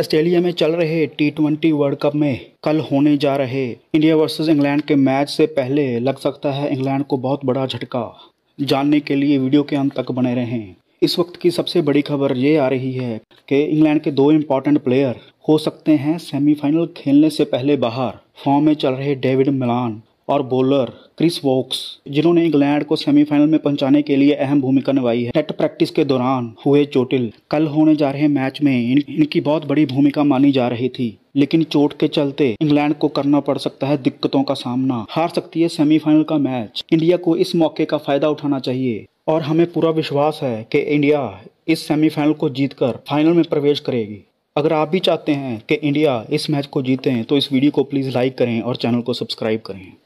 Australia में चल रहे टी ट्वेंटी वर्ल्ड कप में कल होने जा रहे इंडिया वर्सेस इंग्लैंड के मैच से पहले लग सकता है इंग्लैंड को बहुत बड़ा झटका जानने के लिए वीडियो के अंत तक बने रहें इस वक्त की सबसे बड़ी खबर ये आ रही है कि इंग्लैंड के दो इम्पॉर्टेंट प्लेयर हो सकते हैं सेमीफाइनल खेलने से पहले बाहर फॉर्म में चल रहे डेविड मिलान और बॉलर क्रिस वॉक्स जिन्होंने इंग्लैंड को सेमीफाइनल में पहुंचाने के लिए अहम भूमिका निभाई है नेट प्रैक्टिस के दौरान हुए चोटिल कल होने जा रहे मैच में इन, इनकी बहुत बड़ी भूमिका मानी जा रही थी लेकिन चोट के चलते इंग्लैंड को करना पड़ सकता है दिक्कतों का सामना हार सकती है सेमीफाइनल का मैच इंडिया को इस मौके का फायदा उठाना चाहिए और हमें पूरा विश्वास है कि इंडिया इस सेमीफाइनल को जीतकर फाइनल में प्रवेश करेगी अगर आप भी चाहते हैं कि इंडिया इस मैच को जीते तो इस वीडियो को प्लीज़ लाइक करें और चैनल को सब्सक्राइब करें